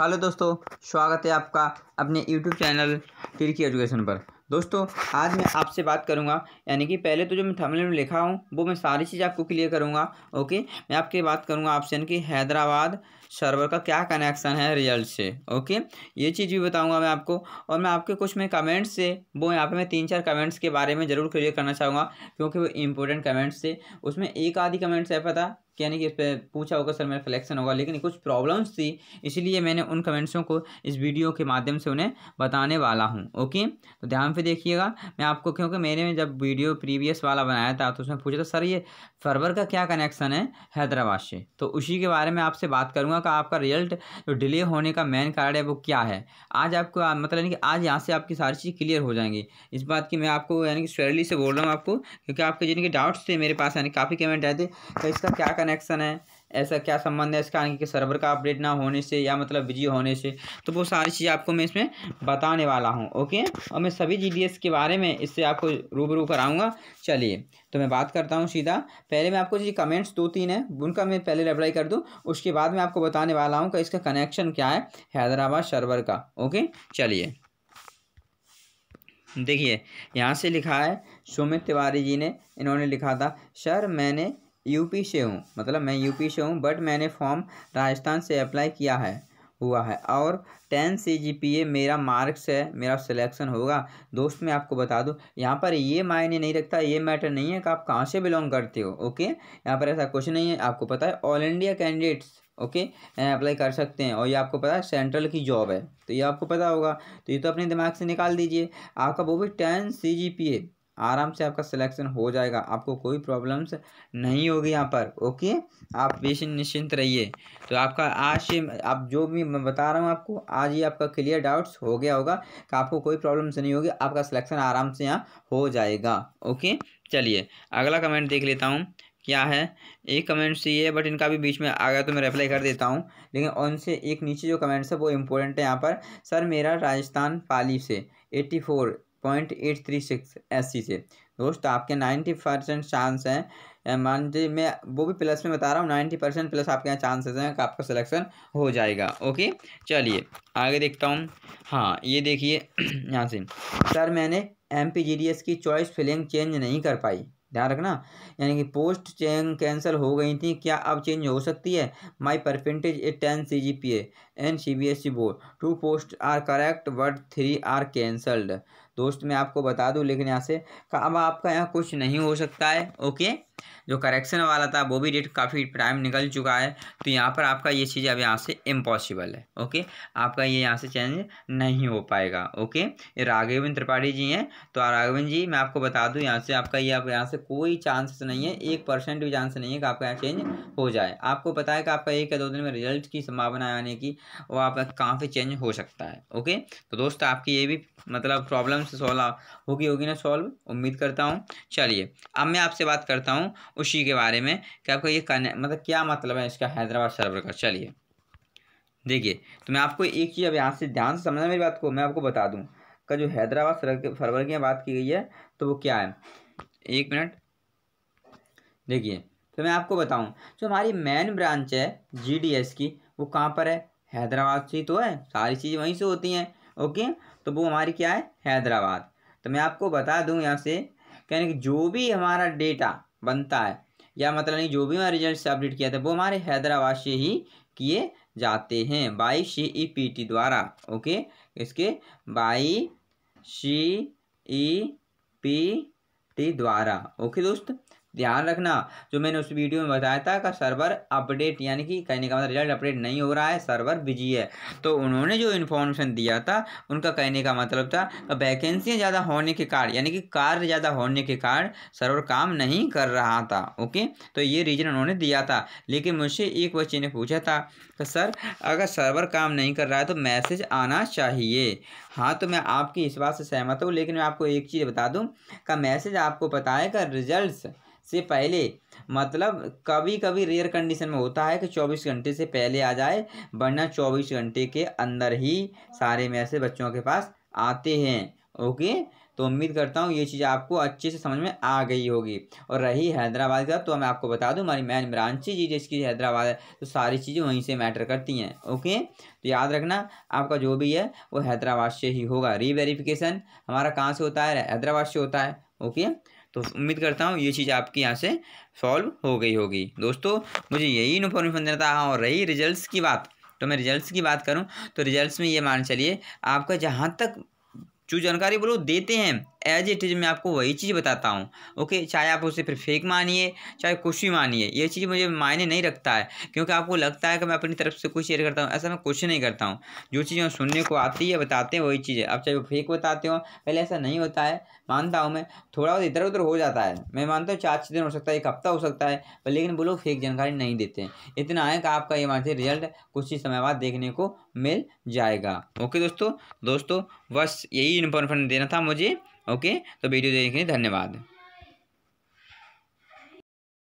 hello दोस्तों स्वागत है आपका अपने यूट्यूब चैनल टिरकी एजुकेशन पर दोस्तों आज मैं आपसे बात करूंगा यानी कि पहले तो जो मैं थंबनेल में लिखा हूं वो मैं सारी चीज़ आपको क्लियर करूंगा ओके मैं आपके बात करूंगा आपसे यानी कि हैदराबाद सर्वर का क्या कनेक्शन है रिजल्ट से ओके ये चीज़ भी बताऊंगा मैं आपको और मैं आपके कुछ में कमेंट्स से वो यहाँ पे मैं तीन चार कमेंट्स के बारे में ज़रूर क्लियर करना चाहूँगा क्योंकि वो इंपॉर्टेंट कमेंट्स थे उसमें एक आधी कमेंट्स है पता यानी कि इस पर पूछा होगा सर मेरा सिलेक्शन होगा लेकिन कुछ प्रॉब्लम्स थी इसलिए मैंने उन कमेंट्सों को इस वीडियो के माध्यम से उन्हें बताने वाला हूँ ओके तो ध्यान से देखिएगा मैं आपको क्योंकि मैंने जब वीडियो प्रीवियस वाला बनाया था तो उसमें पूछा था सर ये फरवर का क्या कनेक्शन है हैदराबाद से तो उसी के बारे में आपसे बात करूँगा कि आपका रिजल्ट जो डिले होने का मेन कारण है वो क्या है आज आपको मतलब यानी कि आज यहाँ से आपकी सारी चीज़ क्लियर हो जाएंगी इस बात की मैं आपको यानी कि स्वेरली से बोल रहा हूँ आपको क्योंकि आपके जिनके डाउट्स थे मेरे पास यानी काफ़ी कमेंट आए थे तो इसका क्या कनेक्शन है ऐसा क्या संबंध है इसका कि सर्वर का अपडेट ना होने से या मतलब बिजी होने से तो वो सारी चीज़ आपको मैं इसमें बताने वाला हूँ ओके और मैं सभी जी के बारे में इससे आपको रूबरू कराऊँगा चलिए तो मैं बात करता हूँ सीधा पहले मैं आपको जी कमेंट्स दो तीन है उनका मैं पहले रिप्लाई कर दूँ उसके बाद मैं आपको बताने वाला हूँ कि इसका कनेक्शन क्या है हैदराबाद सर्वर का ओके चलिए देखिए यहाँ से लिखा है सुमित तिवारी जी ने इन्होंने लिखा था सर मैंने यूपी से हूँ मतलब मैं यूपी से हूँ बट मैंने फॉर्म राजस्थान से अप्लाई किया है हुआ है और टेन सी जी पी ए मेरा मार्क्स है मेरा सिलेक्शन होगा दोस्त मैं आपको बता दूँ यहाँ पर ये मायने नहीं रखता ये मैटर नहीं है कि आप कहाँ से बिलोंग करते हो ओके यहाँ पर ऐसा कुछ नहीं है आपको पता है all India candidates okay apply कर सकते हैं और ये आपको पता है सेंट्रल की जॉब है तो ये आपको पता होगा तो ये तो अपने दिमाग से निकाल दीजिए आपका वो भी टेन सी जी पी ए आराम से आपका सिलेक्शन हो जाएगा आपको कोई प्रॉब्लम्स नहीं होगी यहाँ पर ओके आप पेशेंट निश्चिंत रहिए तो आपका आज से आप जो भी मैं बता रहा हूँ आपको आज ही आपका क्लियर डाउट्स हो गया होगा कि आपको कोई प्रॉब्लम्स नहीं होगी आपका सिलेक्शन आराम से यहाँ हो जाएगा ओके चलिए अगला कमेंट देख लेता हूँ क्या है एक कमेंट से ये बट इनका भी बीच में आ गया तो मैं रिप्लाई कर देता हूँ लेकिन उनसे एक नीचे जो कमेंट्स है वो इम्पोर्टेंट है यहाँ पर सर मेरा राजस्थान पाली से eighty four point eight three six S C से दोस्त आपके नाइन्टी परसेंट चांस हैं मान जी मैं वो भी प्लस में बता रहा हूँ नाइन्टी परसेंट प्लस आपके यहाँ चांसेस हैं कि आपका सिलेक्शन हो जाएगा ओके चलिए आगे देखता हूँ हाँ ये देखिए यहाँ से सर मैंने एम की चॉइस फिलिंग चेंज नहीं कर पाई ध्यान रखना यानी कि पोस्ट चेंज कैंसिल हो गई थी क्या अब चेंज हो सकती है my percentage is ten C G P A and C B S E board two post are correct but three are cancelled दोस्त मैं आपको बता दूँ लेकिन यहाँ से अब आपका यहाँ कुछ नहीं हो सकता है ओके जो करेक्शन वाला था वो भी डेट काफ़ी टाइम निकल चुका है तो यहाँ पर आपका ये चीज़ अब यहाँ से इम्पॉसिबल है ओके आपका ये यहाँ से चेंज नहीं हो पाएगा ओके ये राघवेंद्र त्रिपाठी जी हैं तो राघवेंद्र जी मैं आपको बता दूँ यहाँ से आपका ये आप यहाँ से कोई चांसेस नहीं है एक परसेंट भी चांस नहीं है कि आपका यहाँ चेंज हो जाए आपको पता है कि आपका एक या दो दिन में रिजल्ट की संभावना आने की वो आपका कहाँ पर चेंज हो सकता है ओके तो दोस्त आपकी ये भी मतलब प्रॉब्लम सॉल्व होगी होगी ना सॉल्व उम्मीद करता हूँ चलिए अब मैं आपसे बात करता हूँ हूँ उसी के बारे में कि आपको ये करने मतलब क्या मतलब है इसका हैदराबाद सर्वर का चलिए देखिए तो मैं आपको एक चीज़ अब यहाँ से ध्यान से समझना मेरी बात को मैं आपको बता दूँ का जो हैदराबाद सर्वर के की बात की गई है तो वो क्या है एक मिनट देखिए तो मैं आपको बताऊँ जो हमारी मेन ब्रांच है जी की वो कहाँ पर है हैदराबाद से तो है सारी चीज़ें वहीं से होती हैं ओके तो वो हमारी क्या है हैदराबाद तो मैं आपको बता दूं यहाँ से कहने कि जो भी हमारा डेटा बनता है या मतलब नहीं जो भी हमारे रिजल्ट से अपडेट किया था वो हमारे हैदराबाद से ही किए जाते हैं by C E P T द्वारा ओके इसके by C E P T द्वारा ओके दोस्त ध्यान रखना जो मैंने उस वीडियो में बताया था का सर्वर अपडेट यानी कि कहने का मतलब रिजल्ट अपडेट नहीं हो रहा है सर्वर बिजी है तो उन्होंने जो इन्फॉर्मेशन दिया था उनका कहने का मतलब था वैकेंसियाँ ज़्यादा होने के कारण यानी कि कार्य ज़्यादा होने के कारण सर्वर काम नहीं कर रहा था ओके तो ये रीज़न उन्होंने दिया था लेकिन मुझसे एक बच्चे ने पूछा था कि सर अगर सर्वर काम नहीं कर रहा है तो मैसेज आना चाहिए हाँ तो मैं आपकी इस बात से सहमत हूँ लेकिन मैं आपको एक चीज़ बता दूँ का मैसेज आपको पता है का रिजल्ट से पहले मतलब कभी कभी रेयर कंडीशन में होता है कि 24 घंटे से पहले आ जाए वरना 24 घंटे के अंदर ही सारे मैसेज बच्चों के पास आते हैं ओके तो उम्मीद करता हूँ ये चीज़ आपको अच्छे से समझ में आ गई होगी और रही हैदराबाद का तो मैं आपको बता दूँ हमारी मैन ब्रांची जी जिसकी हैदराबाद है तो सारी चीज़ें वहीं से मैटर करती हैं ओके तो याद रखना आपका जो भी है वो हैदराबाद से ही होगा रीवेरिफिकेशन हमारा कहाँ से होता है हैदराबाद से होता है ओके तो उम्मीद करता हूँ ये चीज़ आपकी यहाँ से सॉल्व हो गई होगी दोस्तों मुझे यही इन्फॉर्मेशन देना था हाँ, और रही रिजल्ट की बात तो मैं रिजल्ट की बात करूँ तो रिजल्ट में ये मान चलिए आपका जहाँ तक जो जानकारी बोलो देते हैं एज इट इज़ मैं आपको वही चीज़ बताता हूँ ओके चाहे आप उसे फिर फेक मानिए चाहे कुछ भी मानिए ये चीज़ मुझे मायने नहीं रखता है क्योंकि आपको लगता है कि मैं अपनी तरफ से कुछ शेयर करता हूँ ऐसा मैं कुछ नहीं करता हूँ जो चीज़ें सुनने को आती है बताते हैं वही चीज़ है आप चाहे वो फेक बताते हो पहले ऐसा नहीं होता है मानता हूँ मैं थोड़ा बहुत इधर उधर हो जाता है मैं मानता हूँ चार छः दिन हो सकता है एक हफ्ता हो सकता है पर लेकिन वो लोग फेक जानकारी नहीं देते हैं इतना है कि आपका ये मानते रिजल्ट कुछ ही समय बाद देखने को मिल जाएगा ओके दोस्तों दोस्तों बस यही इन्फॉर्मेशन देना था मुझे ओके तो वीडियो देखने धन्यवाद